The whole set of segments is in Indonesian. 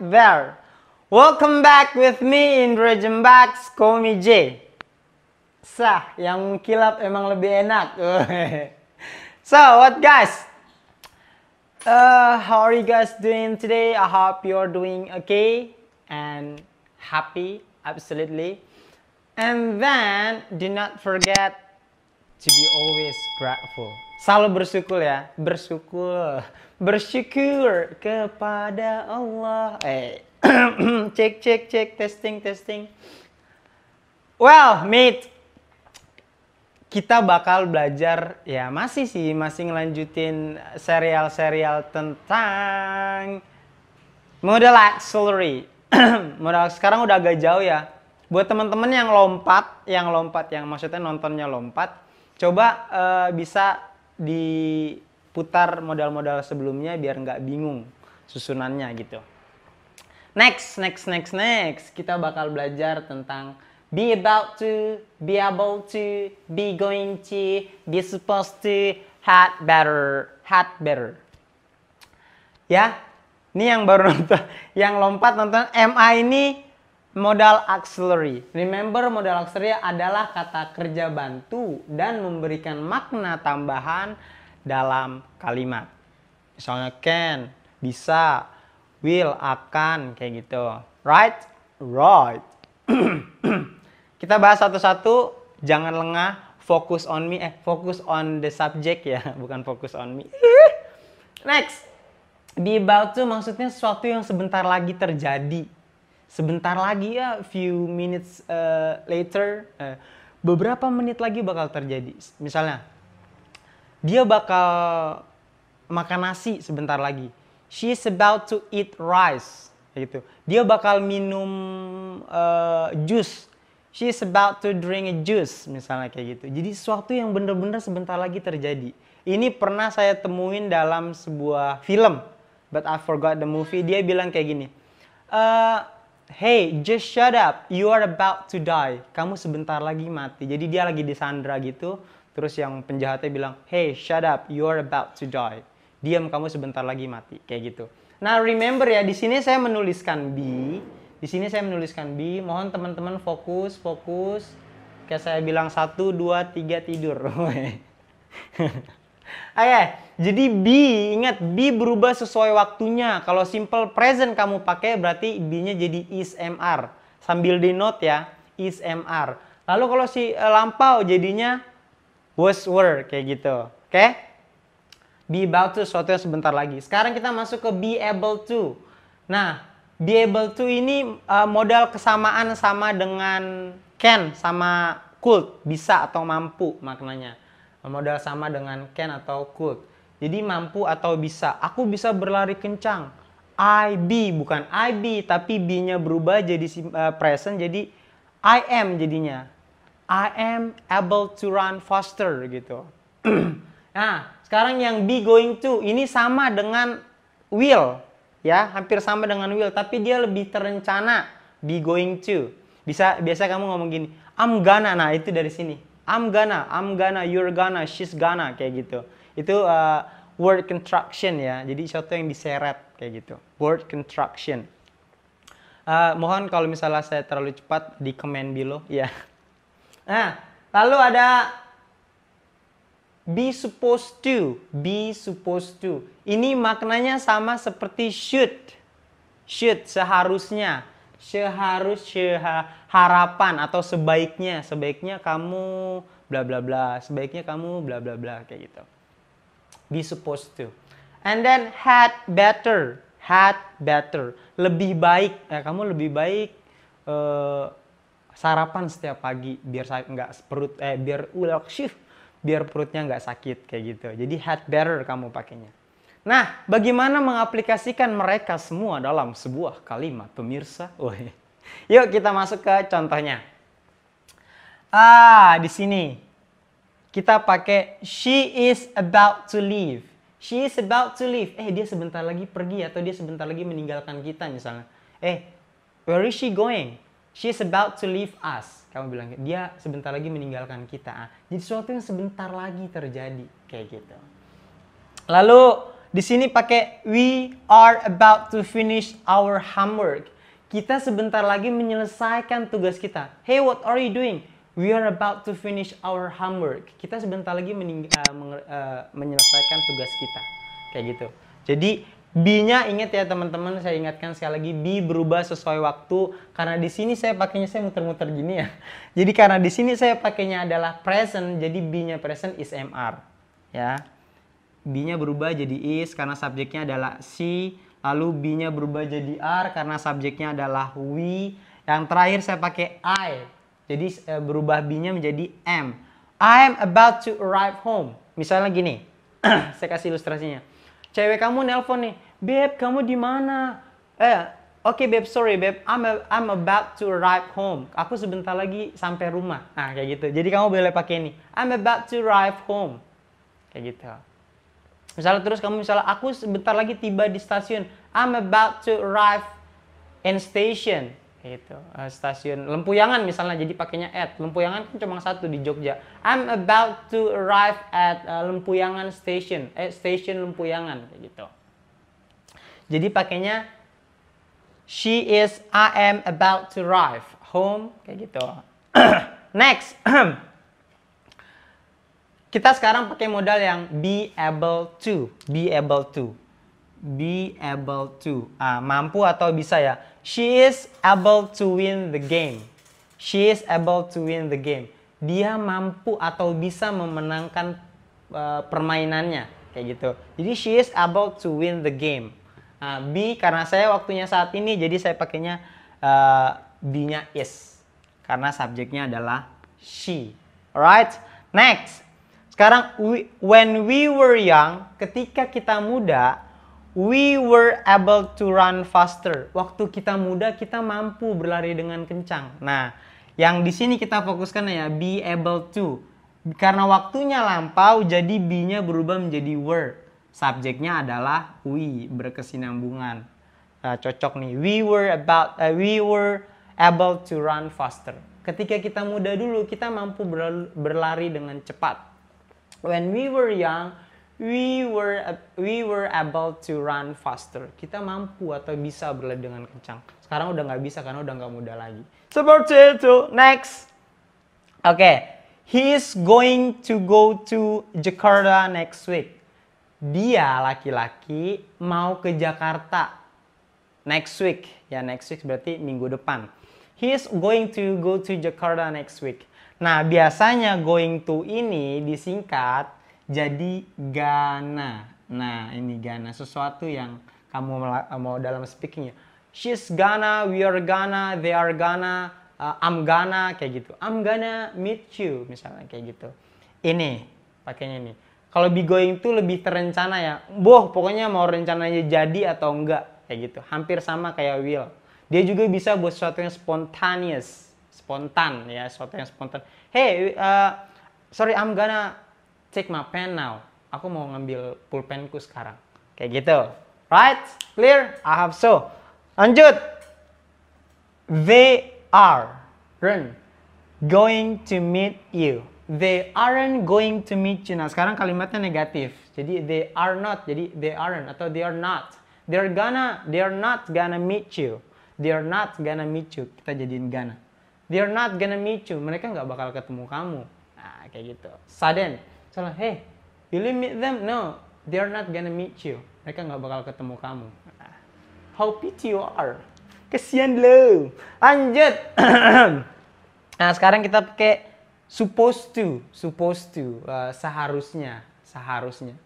there. Welcome back with me Indra Jembax, call me J. Sah, yang kilap emang lebih enak. so, what guys? Uh, how are you guys doing today? I hope you're doing okay and happy, absolutely. And then, do not forget to be always grateful. selalu bersyukur ya bersyukur bersyukur kepada Allah eh cek cek cek testing testing well mate kita bakal belajar ya masih sih masih ngelanjutin serial-serial tentang modal luxury modal sekarang udah agak jauh ya buat teman-teman yang lompat yang lompat yang maksudnya nontonnya lompat coba uh, bisa diputar modal-modal sebelumnya biar nggak bingung susunannya gitu. Next, next, next, next, kita bakal belajar tentang be about to, be able to, be going to, be supposed to, had better, had better. Ya, ini yang baru nonton, yang lompat nonton MI ini Modal auxiliary. Remember modal auxiliary adalah kata kerja bantu dan memberikan makna tambahan dalam kalimat. Misalnya can, bisa, will, akan, kayak gitu. Right? Right. Kita bahas satu-satu, jangan lengah, fokus on me, eh fokus on the subject ya, bukan fokus on me. Next. Be about to maksudnya sesuatu yang sebentar lagi terjadi sebentar lagi ya few minutes uh, later uh, beberapa menit lagi bakal terjadi misalnya dia bakal makan nasi sebentar lagi She is about to eat rice gitu dia bakal minum uh, jus is about to drink a juice misalnya kayak gitu jadi sesuatu yang bener-bener sebentar lagi terjadi ini pernah saya temuin dalam sebuah film but I forgot the movie dia bilang kayak gini uh, hey, just shut up, you are about to die. Kamu sebentar lagi mati. Jadi dia lagi disandra gitu, terus yang penjahatnya bilang, hey, shut up, you are about to die. Diam, kamu sebentar lagi mati, kayak gitu. Nah, remember ya, di sini saya menuliskan B. Di sini saya menuliskan B. Mohon teman-teman fokus, fokus. Kayak saya bilang, satu, dua, tiga, tidur. Oke, ah, ya. jadi be, ingat be berubah sesuai waktunya. Kalau simple present kamu pakai berarti be-nya jadi is MR. Sambil di note ya, is MR. Lalu kalau si eh, lampau jadinya was were kayak gitu. Oke? Okay? Be about to sesuatu yang sebentar lagi. Sekarang kita masuk ke be able to. Nah, be able to ini uh, modal kesamaan sama dengan can sama could, bisa atau mampu maknanya modal sama dengan can atau could. Jadi mampu atau bisa. Aku bisa berlari kencang. I be bukan I be tapi be-nya berubah jadi uh, present jadi I am jadinya. I am able to run faster gitu. nah, sekarang yang be going to ini sama dengan will ya, hampir sama dengan will tapi dia lebih terencana be going to. Bisa biasa kamu ngomong gini, I'm gonna. Nah, itu dari sini. I'm gonna, I'm gonna, you're gonna, she's gonna kayak gitu. Itu uh, word construction ya. Jadi sesuatu yang diseret kayak gitu. Word construction. Uh, mohon kalau misalnya saya terlalu cepat di komen below ya. Yeah. Nah, lalu ada be supposed to, be supposed to. Ini maknanya sama seperti should. Should seharusnya seharus seha, harapan atau sebaiknya sebaiknya kamu bla bla bla sebaiknya kamu bla bla bla kayak gitu be supposed to and then had better had better lebih baik eh, kamu lebih baik eh, sarapan setiap pagi biar nggak perut eh biar ulak shift biar perutnya nggak sakit kayak gitu jadi had better kamu pakainya Nah, bagaimana mengaplikasikan mereka semua dalam sebuah kalimat, pemirsa? Oke, yuk kita masuk ke contohnya. Ah, di sini kita pakai she is about to leave. She is about to leave. Eh, dia sebentar lagi pergi atau dia sebentar lagi meninggalkan kita misalnya. Eh, where is she going? She is about to leave us. Kamu bilang dia sebentar lagi meninggalkan kita. Ah, jadi sesuatu yang sebentar lagi terjadi kayak gitu. Lalu di sini pakai we are about to finish our homework. Kita sebentar lagi menyelesaikan tugas kita. Hey, what are you doing? We are about to finish our homework. Kita sebentar lagi uh, uh, menyelesaikan tugas kita. Kayak gitu. Jadi B-nya ingat ya teman-teman, saya ingatkan sekali lagi B berubah sesuai waktu karena di sini saya pakainya saya muter-muter gini ya. Jadi karena di sini saya pakainya adalah present, jadi B-nya present is MR. Ya. B-nya berubah jadi is karena subjeknya adalah si, Lalu B-nya berubah jadi r karena subjeknya adalah we. Yang terakhir saya pakai I. Jadi e, berubah B-nya menjadi m. I am about to arrive home. Misalnya gini. saya kasih ilustrasinya. Cewek kamu nelpon nih, "Beb, kamu di mana?" Eh, Oke okay, beb, sorry beb, I'm, a, I'm about to arrive home. Aku sebentar lagi sampai rumah. Nah kayak gitu. Jadi kamu boleh pakai ini. I'm about to arrive home. Kayak gitu. Misalnya terus kamu misalnya aku sebentar lagi tiba di stasiun. I'm about to arrive in station itu eh, stasiun Lempuyangan misalnya jadi pakainya at. Lempuyangan kan cuma satu di Jogja. I'm about to arrive at eh, Lempuyangan station. Eh station Lempuyangan kayak gitu. Jadi pakainya she is I am about to arrive home kayak gitu. Next kita sekarang pakai modal yang be able to, be able to, be able to, ah, mampu atau bisa ya. She is able to win the game. She is able to win the game. Dia mampu atau bisa memenangkan uh, permainannya, kayak gitu. Jadi she is able to win the game. b ah, be karena saya waktunya saat ini, jadi saya pakainya uh, be-nya is karena subjeknya adalah she. Alright, next. Sekarang we, when we were young, ketika kita muda, we were able to run faster. Waktu kita muda kita mampu berlari dengan kencang. Nah, yang di sini kita fokuskan ya be able to. Karena waktunya lampau jadi be-nya berubah menjadi were. Subjeknya adalah we berkesinambungan. Nah, cocok nih. We were about uh, we were able to run faster. Ketika kita muda dulu kita mampu berlari dengan cepat when we were young, we were we were able to run faster. Kita mampu atau bisa berlari dengan kencang. Sekarang udah nggak bisa karena udah nggak muda lagi. Seperti itu. Next. Oke. Okay. He is going to go to Jakarta next week. Dia laki-laki mau ke Jakarta next week. Ya next week berarti minggu depan. He is going to go to Jakarta next week. Nah, biasanya going to ini disingkat jadi gana. Nah, ini gana sesuatu yang kamu mau dalam speaking speakingnya. She's gonna we are gonna, they are gonna uh, I'm gonna kayak gitu. I'm gonna meet you misalnya kayak gitu. Ini pakainya ini. Kalau be going to lebih terencana ya. Boh, pokoknya mau rencananya jadi atau enggak kayak gitu. Hampir sama kayak will. Dia juga bisa buat sesuatu yang spontaneous spontan ya sesuatu yang spontan hey uh, sorry I'm gonna take my pen now aku mau ngambil pulpenku sekarang kayak gitu right clear I have so lanjut they are going to meet you they aren't going to meet you nah sekarang kalimatnya negatif jadi they are not jadi they aren't atau they are not they're gonna They are not gonna meet you They are not gonna meet you kita jadiin gonna they're not gonna meet you mereka nggak bakal ketemu kamu nah kayak gitu sudden salah hey will you meet them no they're not gonna meet you mereka nggak bakal ketemu kamu nah, how pity you are kesian lo lanjut nah sekarang kita pakai supposed to supposed to uh, seharusnya seharusnya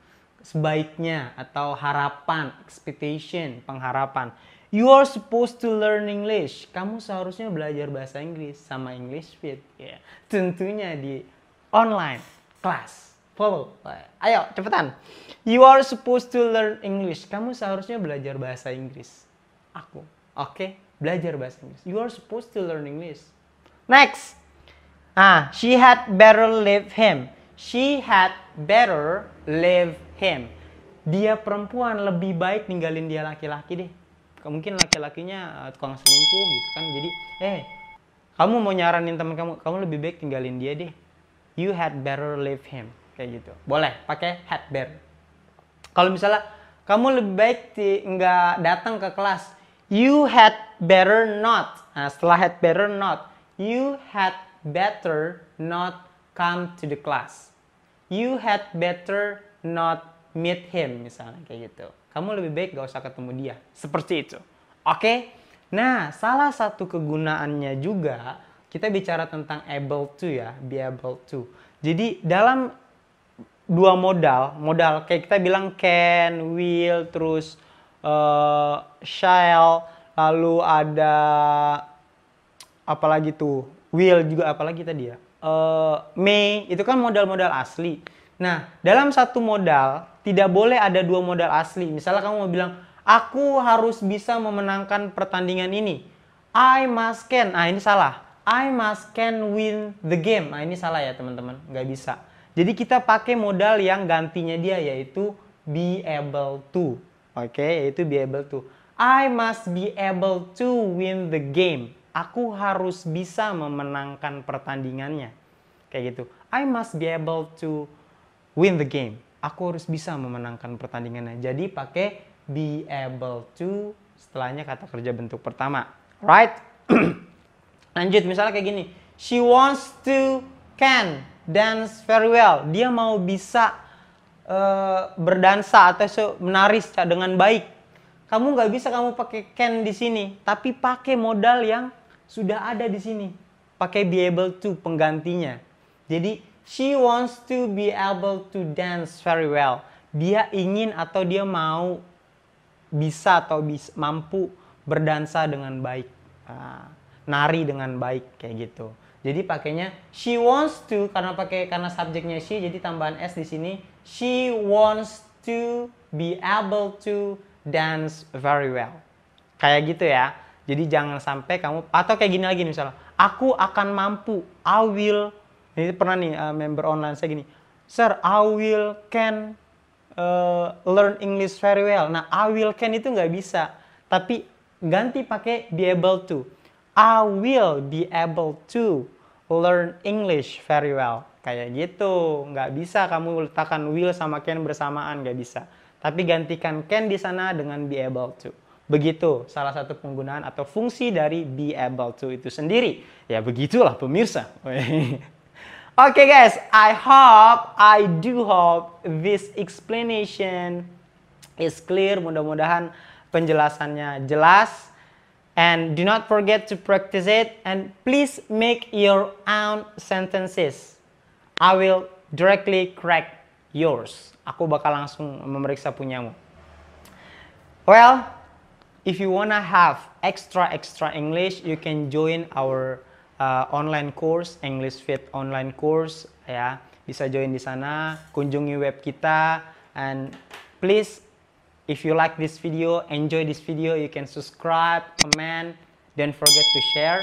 sebaiknya atau harapan expectation pengharapan You are supposed to learn English. Kamu seharusnya belajar bahasa Inggris sama English Fit. Yeah. Tentunya di online class. Follow. Ayo, cepetan. You are supposed to learn English. Kamu seharusnya belajar bahasa Inggris. Aku. Oke, okay? belajar bahasa Inggris. You are supposed to learn English. Next. Ah, she had better leave him. She had better leave him. Dia perempuan lebih baik ninggalin dia laki-laki deh mungkin laki-lakinya eh, tukang selingkuh gitu kan jadi eh kamu mau nyaranin teman kamu kamu lebih baik tinggalin dia deh you had better leave him kayak gitu boleh pakai had better kalau misalnya kamu lebih baik nggak datang ke kelas you had better not nah, setelah had better not you had better not come to the class you had better not meet him misalnya kayak gitu kamu lebih baik gak usah ketemu dia. Seperti itu. Oke? Okay? Nah, salah satu kegunaannya juga kita bicara tentang able to ya, be able to. Jadi dalam dua modal, modal kayak kita bilang can, will, terus uh, shall, lalu ada apalagi tuh will juga apalagi tadi ya, uh, may itu kan modal-modal asli. Nah, dalam satu modal tidak boleh ada dua modal asli. Misalnya kamu mau bilang, aku harus bisa memenangkan pertandingan ini. I must can. Nah ini salah. I must can win the game. Nah ini salah ya teman-teman. Nggak bisa. Jadi kita pakai modal yang gantinya dia yaitu be able to. Oke, okay? yaitu be able to. I must be able to win the game. Aku harus bisa memenangkan pertandingannya. Kayak gitu. I must be able to win the game aku harus bisa memenangkan pertandingannya. Jadi pakai be able to setelahnya kata kerja bentuk pertama. Right? Lanjut misalnya kayak gini. She wants to can dance very well. Dia mau bisa uh, berdansa atau so, menari dengan baik. Kamu nggak bisa kamu pakai can di sini, tapi pakai modal yang sudah ada di sini. Pakai be able to penggantinya. Jadi She wants to be able to dance very well. Dia ingin atau dia mau bisa atau bisa, mampu berdansa dengan baik, uh, nari dengan baik kayak gitu. Jadi pakainya she wants to karena pakai karena subjeknya she jadi tambahan s di sini she wants to be able to dance very well. Kayak gitu ya. Jadi jangan sampai kamu atau kayak gini lagi misalnya aku akan mampu I will ini pernah nih uh, member online saya gini sir I will can uh, learn English very well nah I will can itu nggak bisa tapi ganti pakai be able to I will be able to learn English very well kayak gitu nggak bisa kamu letakkan will sama can bersamaan nggak bisa tapi gantikan can di sana dengan be able to Begitu salah satu penggunaan atau fungsi dari be able to itu sendiri. Ya begitulah pemirsa. Okay guys, I hope, I do hope this explanation is clear. Mudah-mudahan penjelasannya jelas. And do not forget to practice it and please make your own sentences. I will directly correct yours. Aku bakal langsung memeriksa punyamu. Well, if you wanna have extra extra English, you can join our uh, online course English Fit online course ya bisa join di sana kunjungi web kita and please if you like this video enjoy this video you can subscribe comment don't forget to share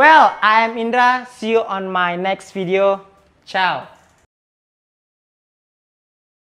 well I am Indra see you on my next video ciao